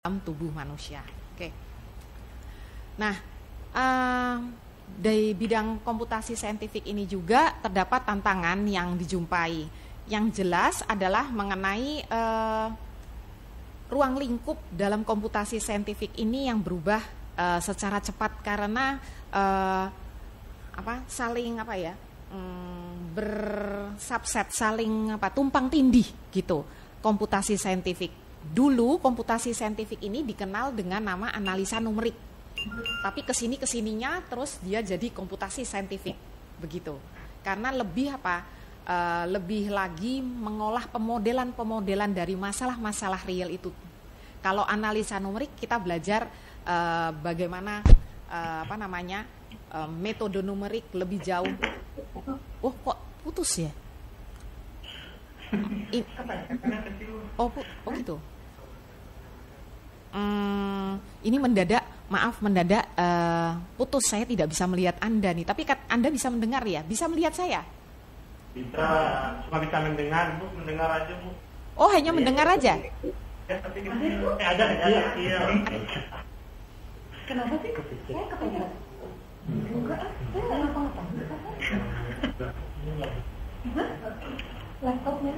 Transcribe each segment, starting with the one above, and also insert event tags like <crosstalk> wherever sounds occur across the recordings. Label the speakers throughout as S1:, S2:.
S1: dalam tubuh manusia. Oke. Nah, uh, eh, dari bidang komputasi saintifik ini juga terdapat tantangan yang dijumpai. Yang jelas adalah mengenai uh, ruang lingkup dalam komputasi saintifik ini yang berubah uh, secara cepat karena uh, apa saling apa ya um, bersubset saling apa tumpang tindih gitu komputasi saintifik dulu komputasi saintifik ini dikenal dengan nama analisa numerik. Tapi kesini kesininya terus dia jadi komputasi saintifik begitu. Karena lebih apa? E, lebih lagi mengolah pemodelan-pemodelan dari masalah-masalah real itu. Kalau analisa numerik kita belajar e, bagaimana e, apa namanya e, metode numerik lebih jauh. Oh kok putus ya? <laughs> oh, bu, oh gitu. Hmm, ini mendadak, maaf mendadak uh, putus. Saya tidak bisa melihat Anda nih, tapi Anda bisa mendengar ya? Bisa melihat saya? Bisa, cuma bisa mendengar, Bu, mendengar aja, Bu. Oh, hanya ya, mendengar ya. aja. Ya, tapi eh, ada, ada, ada. Iya. Kenapa sih? Saya kepikiran. Enggak, ah, saya laptopnya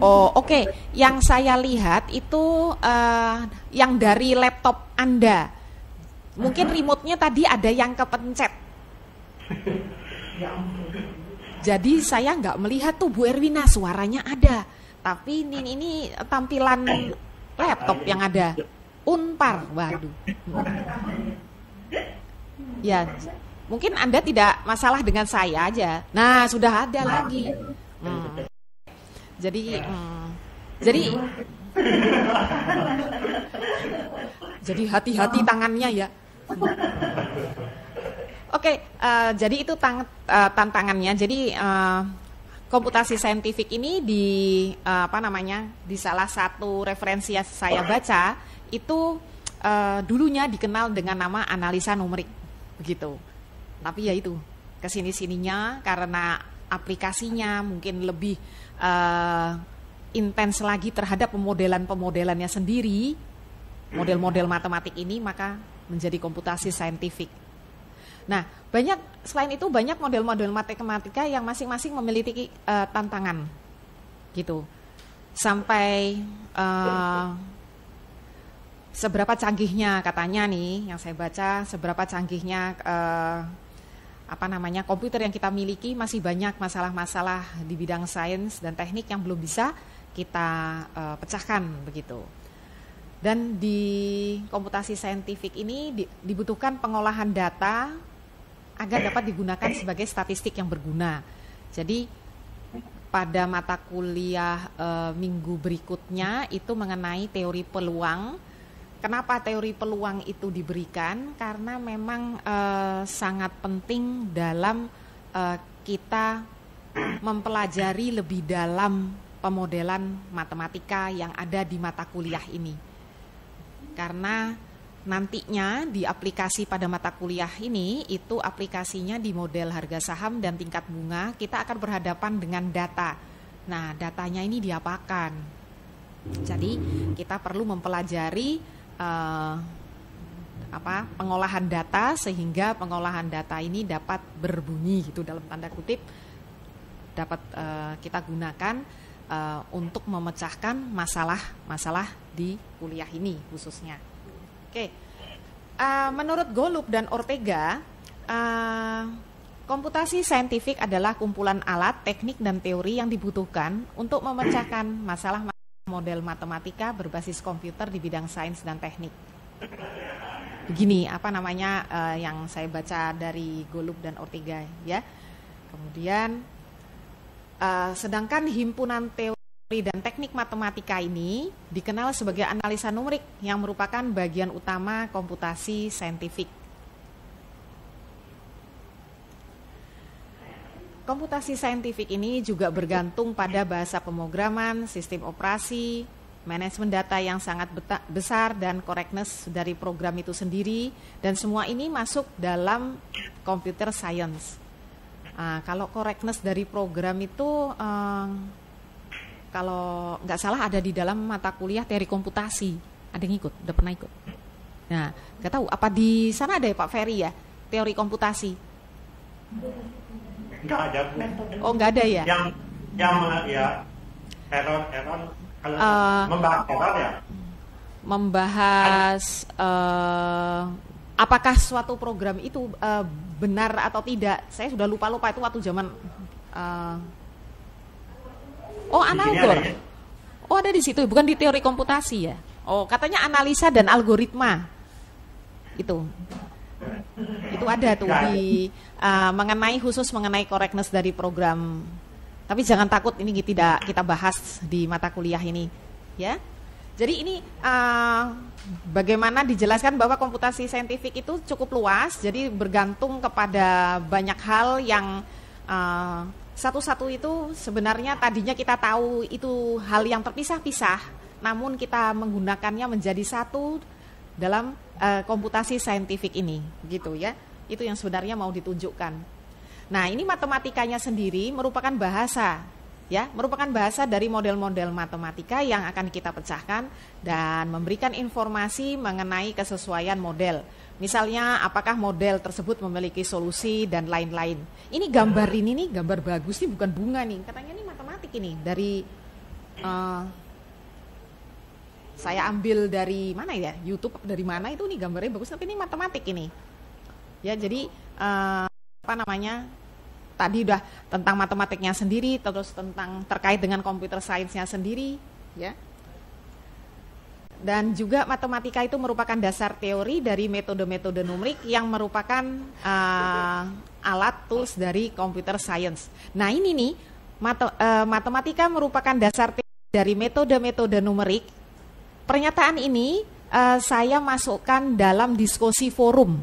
S1: Oh oke, okay. yang saya lihat itu uh, yang dari laptop Anda, mungkin remote-nya tadi ada yang kepencet. Jadi saya nggak melihat tuh Bu Erwina suaranya ada, tapi ini ini tampilan laptop yang ada unpar waduh ya mungkin anda tidak masalah dengan saya aja nah sudah ada lagi hmm. jadi hmm, jadi jadi hati-hati tangannya ya oke okay, uh, eh, jadi itu tang uh, tantangannya jadi uh, komputasi saintifik ini di uh, apa namanya di salah satu referensi yang saya baca itu uh, dulunya dikenal dengan nama analisa numerik begitu. Tapi ya itu kesini sininya karena aplikasinya mungkin lebih uh, intens lagi terhadap pemodelan-pemodelannya sendiri, model-model matematik ini maka menjadi komputasi saintifik. Nah, banyak selain itu banyak model-model matematika yang masing-masing memiliki uh, tantangan, gitu. Sampai uh, seberapa canggihnya katanya nih yang saya baca seberapa canggihnya uh, apa namanya komputer yang kita miliki masih banyak masalah-masalah di bidang sains dan teknik yang belum bisa kita uh, pecahkan begitu. Dan di komputasi saintifik ini di, dibutuhkan pengolahan data agar dapat digunakan sebagai statistik yang berguna. Jadi pada mata kuliah e, minggu berikutnya itu mengenai teori peluang Kenapa teori peluang itu diberikan? Karena memang uh, sangat penting dalam uh, kita mempelajari lebih dalam pemodelan matematika yang ada di mata kuliah ini. Karena nantinya di aplikasi pada mata kuliah ini itu aplikasinya di model harga saham dan tingkat bunga kita akan berhadapan dengan data. Nah, datanya ini diapakan? Jadi, kita perlu mempelajari uh, apa pengolahan data sehingga pengolahan data ini dapat berbunyi gitu dalam tanda kutip dapat uh, kita gunakan uh, untuk memecahkan masalah-masalah di kuliah ini khususnya. Oke, okay. uh, menurut Golub dan Ortega, uh, komputasi saintifik adalah kumpulan alat, teknik, dan teori yang dibutuhkan untuk memecahkan masalah model matematika berbasis komputer di bidang sains dan teknik. Begini, apa namanya uh, yang saya baca dari Golub dan Ortega ya. Kemudian uh, sedangkan himpunan teori dan teknik matematika ini dikenal sebagai analisa numerik yang merupakan bagian utama komputasi saintifik. Komputasi saintifik ini juga bergantung pada bahasa pemrograman, sistem operasi, manajemen data yang sangat besar dan correctness dari program itu sendiri dan semua ini masuk dalam computer science. Nah, kalau correctness dari program itu um, kalau nggak salah ada di dalam mata kuliah teori komputasi. Ada yang ikut, udah pernah ikut. Nah, nggak tahu apa di sana ada ya Pak Ferry ya teori komputasi nggak ada bu. Oh nggak ada ya? Yang yang ya error error kalau uh, membahas error ya. Membahas uh, apakah suatu program itu uh, benar atau tidak? Saya sudah lupa lupa itu waktu zaman. Uh, oh analgor ya? Oh ada di situ, bukan di teori komputasi ya? Oh katanya analisa dan algoritma itu
S2: itu ada tuh iya. di
S1: uh, mengenai khusus mengenai correctness dari program. Tapi jangan takut ini tidak kita bahas di mata kuliah ini, ya. Jadi ini uh, bagaimana dijelaskan bahwa komputasi saintifik itu cukup luas, jadi bergantung kepada banyak hal yang satu eh, satu-satu itu sebenarnya tadinya kita tahu itu hal yang terpisah-pisah, namun kita menggunakannya menjadi satu dalam uh, komputasi saintifik ini, gitu ya. Itu yang sebenarnya mau ditunjukkan. Nah, ini matematikanya sendiri merupakan bahasa ya, merupakan bahasa dari model-model matematika yang akan kita pecahkan dan memberikan informasi mengenai kesesuaian model. Misalnya apakah model tersebut memiliki solusi dan lain-lain. Ini gambar ini nih, gambar bagus nih bukan bunga nih. Katanya ini matematik ini dari uh, saya ambil dari mana ya? YouTube dari mana itu nih gambarnya bagus tapi ini matematik ini ya jadi uh, apa namanya tadi udah tentang matematiknya sendiri terus tentang terkait dengan komputer sainsnya sendiri ya dan juga matematika itu merupakan dasar teori dari metode-metode numerik yang merupakan uh, alat tools dari computer science. Nah ini nih mat uh, eh, matematika merupakan dasar teori dari metode-metode numerik. Pernyataan ini uh, saya masukkan dalam diskusi forum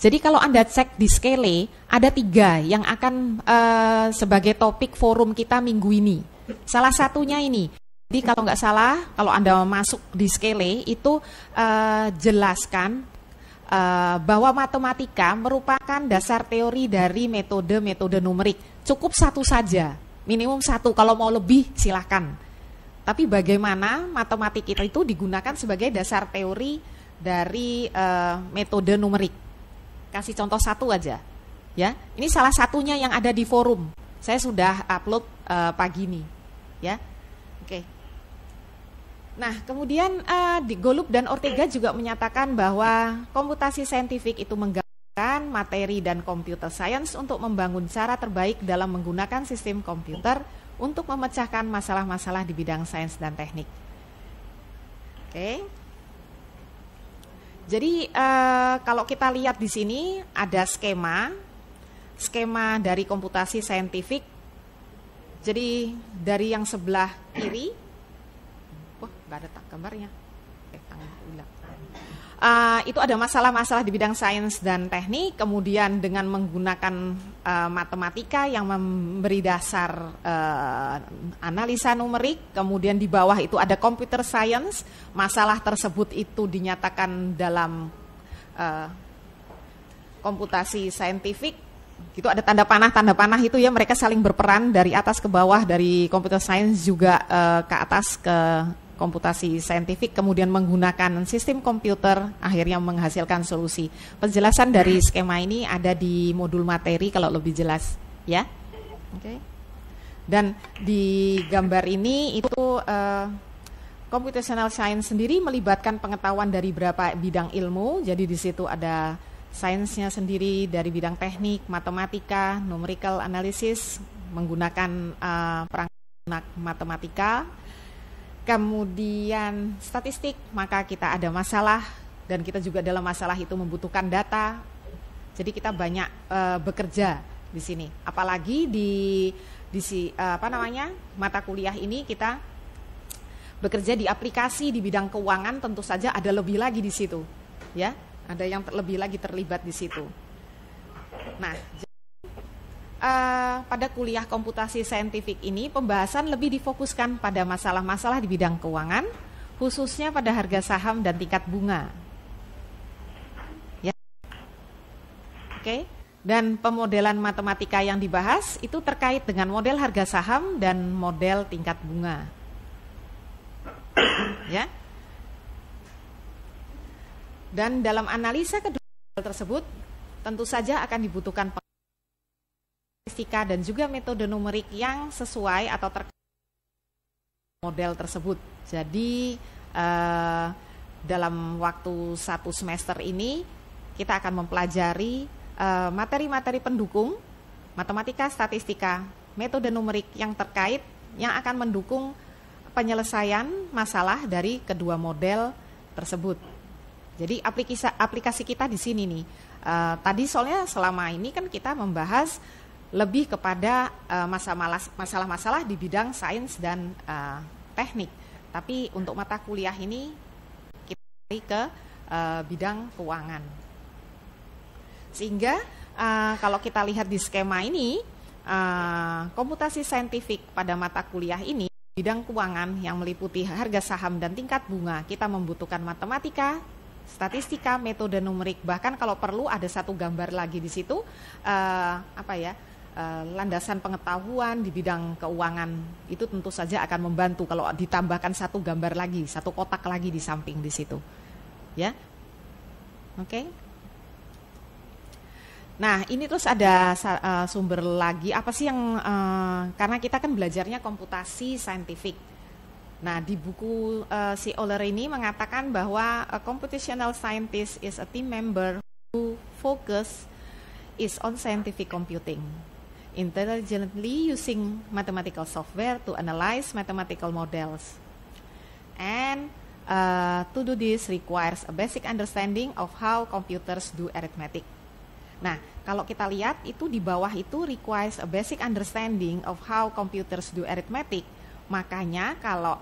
S1: jadi kalau Anda cek di Skele, ada tiga yang akan uh, sebagai topik forum kita minggu ini. Salah satunya ini. Jadi kalau nggak salah, kalau Anda masuk di Skele, itu uh, jelaskan uh, bahwa matematika merupakan dasar teori dari metode-metode numerik. Cukup satu saja, minimum satu. Kalau mau lebih, silakan. Tapi bagaimana matematik itu digunakan sebagai dasar teori dari uh, metode numerik kasih contoh satu aja. Ya, ini salah satunya yang ada di forum. Saya sudah upload uh, pagi ini. Ya, oke. Okay. Nah, kemudian uh, di Golub dan Ortega juga menyatakan bahwa komputasi saintifik itu menggabungkan materi dan computer science untuk membangun cara terbaik dalam menggunakan sistem komputer untuk memecahkan masalah-masalah di bidang sains dan teknik. Oke. Okay. Jadi eh, kalau kita lihat di sini ada skema skema dari komputasi saintifik. Jadi dari yang sebelah kiri, wah nggak ada tak gambarnya. Uh, itu ada masalah-masalah di bidang sains dan teknik, kemudian dengan menggunakan uh, matematika yang memberi dasar uh, analisa numerik, kemudian di bawah itu ada computer science, masalah tersebut itu dinyatakan dalam uh, komputasi saintifik, itu ada tanda panah tanda panah itu ya mereka saling berperan dari atas ke bawah dari computer science juga uh, ke atas ke komputasi saintifik kemudian menggunakan sistem komputer akhirnya menghasilkan solusi. Penjelasan dari skema ini ada di modul materi kalau lebih jelas ya. Oke. Okay. Dan di gambar ini itu uh, computational science sendiri melibatkan pengetahuan dari berapa bidang ilmu. Jadi di situ ada sainsnya sendiri dari bidang teknik, matematika, numerical analysis menggunakan uh, perangkat matematika, kemudian statistik, maka kita ada masalah dan kita juga dalam masalah itu membutuhkan data. Jadi kita banyak uh, bekerja di sini. Apalagi di di uh, apa namanya? mata kuliah ini kita bekerja di aplikasi di bidang keuangan tentu saja ada lebih lagi di situ. Ya, ada yang lebih lagi terlibat di situ. Nah, uh, pada kuliah komputasi saintifik ini pembahasan lebih difokuskan pada masalah-masalah di bidang keuangan, khususnya pada harga saham dan tingkat bunga. Ya. Oke. Okay. Dan pemodelan matematika yang dibahas itu terkait dengan model harga saham dan model tingkat bunga. ya. Dan dalam analisa kedua tersebut tentu saja akan dibutuhkan statistika dan juga metode numerik yang sesuai atau terkait model tersebut. Jadi eh, dalam waktu satu semester ini kita akan mempelajari eh, materi-materi eh, pendukung matematika, statistika, metode numerik yang terkait yang akan mendukung penyelesaian masalah dari kedua model tersebut. Jadi aplikasi aplikasi kita di sini nih. Uh, tadi soalnya selama ini kan kita membahas lebih kepada eh, masalah-masalah di bidang sains dan uh, teknik. Tapi untuk mata kuliah ini kita lari ke uh, bidang keuangan. Sehingga uh, kalau kita lihat di skema ini, uh, komputasi saintifik pada mata kuliah ini bidang keuangan yang meliputi harga saham dan tingkat bunga, kita membutuhkan matematika, statistika, metode numerik, bahkan kalau perlu ada satu gambar lagi di situ uh, apa ya? Eh, landasan pengetahuan di bidang keuangan itu tentu saja akan membantu kalau ditambahkan satu gambar lagi, satu kotak lagi di samping di situ. Ya. Oke. Okay. Nah, ini terus ada eh, sumber lagi apa sih yang eh, karena kita kan belajarnya komputasi saintifik. Nah, di buku uh, si Oler ini mengatakan bahwa a computational scientist is a team member who focus is on scientific computing intelligently using mathematical software to analyze mathematical models. And uh, to do this requires a basic understanding of how computers do arithmetic. Nah, kalau kita lihat itu di bawah itu requires a basic understanding of how computers do arithmetic. Makanya kalau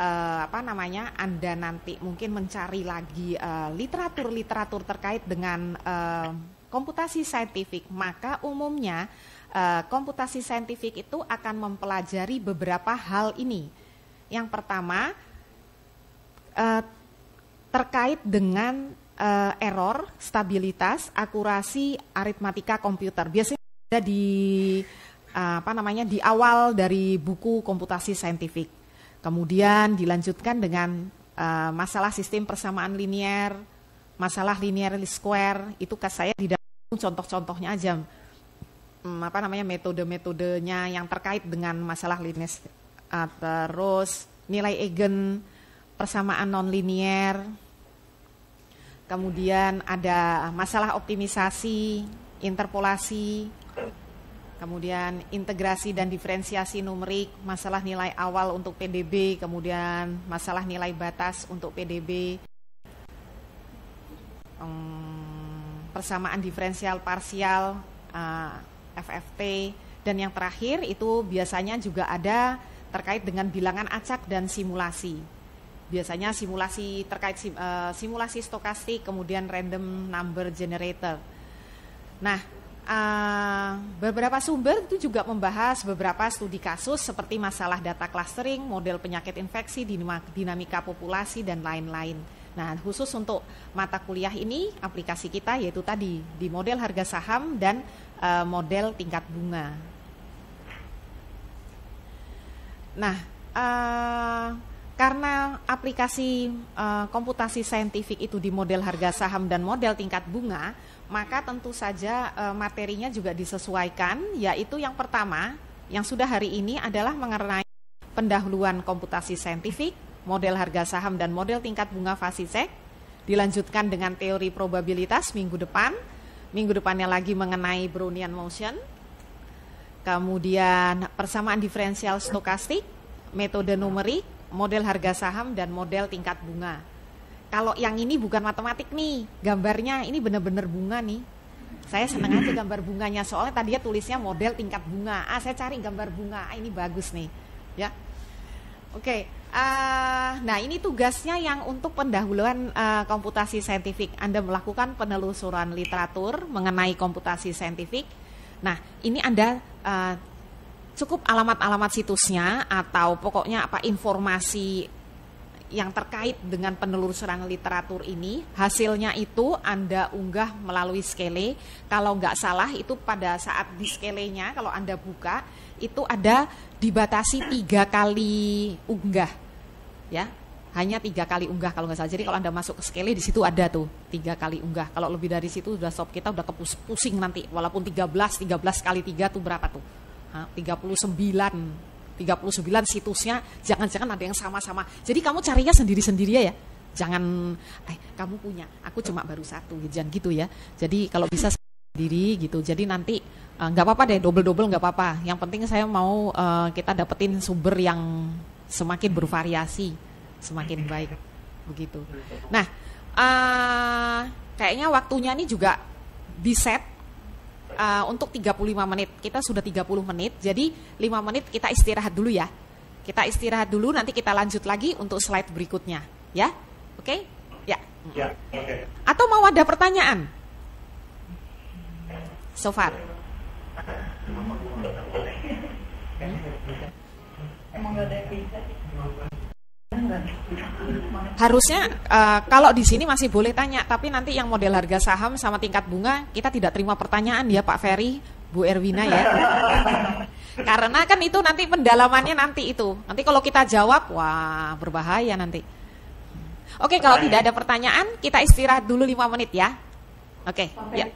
S1: uh, apa namanya Anda nanti mungkin mencari lagi uh, literatur-literatur uh, terkait dengan uh, komputasi saintifik, maka umumnya uh, komputasi saintifik itu akan mempelajari beberapa hal ini. Yang pertama uh, terkait dengan uh, error, stabilitas, akurasi aritmatika komputer. Biasanya ada di apa namanya di awal dari buku komputasi saintifik. Kemudian dilanjutkan dengan uh, masalah sistem persamaan linear, masalah linear square itu kan saya di dalam contoh-contohnya aja um, apa namanya metode-metodenya yang terkait dengan masalah linis uh, ah, terus nilai eigen persamaan nonlinier kemudian ada masalah optimisasi interpolasi kemudian integrasi dan diferensiasi numerik masalah nilai awal untuk PDB kemudian masalah nilai batas untuk PDB um, mm, persamaan diferensial parsial uh, FFT, dan yang terakhir itu biasanya juga ada terkait dengan bilangan acak dan simulasi. Biasanya simulasi terkait sim, uh, simulasi stokastik, kemudian random number generator. Nah, uh, beberapa sumber itu juga membahas beberapa studi kasus seperti masalah data clustering, model penyakit infeksi, dinamika populasi, dan lain-lain. Nah, khusus untuk mata kuliah ini aplikasi kita yaitu tadi di model harga saham dan uh, model tingkat bunga. Nah, uh, karena aplikasi uh, komputasi saintifik itu di model harga saham dan model tingkat bunga, maka tentu saja uh, materinya juga disesuaikan, yaitu yang pertama yang sudah hari ini adalah mengenai pendahuluan komputasi saintifik, model harga saham dan model tingkat bunga Fasisek. Dilanjutkan dengan teori probabilitas minggu depan. Minggu depannya lagi mengenai Brownian motion. Kemudian persamaan diferensial stokastik, metode numerik, model harga saham dan model tingkat bunga. Kalau yang ini bukan matematik nih, gambarnya ini benar-benar bunga nih. Saya seneng aja gambar bunganya soalnya tadi ya tulisnya model tingkat bunga. Ah saya cari gambar bunga, ah, ini bagus nih, ya. Oke, okay. Uh, nah ini tugasnya yang untuk pendahuluan uh, komputasi saintifik. Anda melakukan penelusuran literatur mengenai komputasi saintifik. Nah ini Anda uh, cukup alamat-alamat situsnya atau pokoknya apa informasi yang terkait dengan penelusuran literatur ini hasilnya itu Anda unggah melalui Skele kalau nggak salah itu pada saat di Skelenya kalau Anda buka itu ada dibatasi tiga kali unggah ya hanya tiga kali unggah kalau nggak salah. Jadi kalau anda masuk ke Skele di situ ada tuh tiga kali unggah. Kalau lebih dari situ sudah sob kita udah kepus pusing nanti. Walaupun 13, 13 kali tiga tuh berapa tuh? Ha, 39 39 situsnya jangan-jangan ada yang sama-sama. Jadi kamu carinya sendiri-sendiri ya. Jangan eh kamu punya, aku cuma baru satu gitu, jangan gitu ya. Jadi kalau bisa sendiri gitu. Jadi nanti Ah, nggak uh, apa-apa deh double-double nggak apa-apa. Yang penting saya mau uh, kita dapetin sumber yang semakin bervariasi, semakin baik begitu. Nah, uh, kayaknya waktunya ini juga di set uh, eh, untuk 35 menit. Kita sudah 30 menit, jadi 5 menit kita istirahat dulu ya. Kita istirahat dulu, nanti kita lanjut lagi untuk slide berikutnya, ya? Oke? Okay? Ya. Ya. Oke. Okay. Atau mau ada pertanyaan? So far. Harusnya uh, kalau di sini masih boleh tanya, tapi nanti yang model harga saham sama tingkat bunga kita tidak terima pertanyaan ya Pak Ferry, Bu Erwina ya. <laughs> Karena kan itu nanti pendalamannya nanti itu. Nanti kalau kita jawab, wah berbahaya nanti. Oke, kalau tidak ada pertanyaan, kita istirahat dulu 5 menit ya. Oke, ya.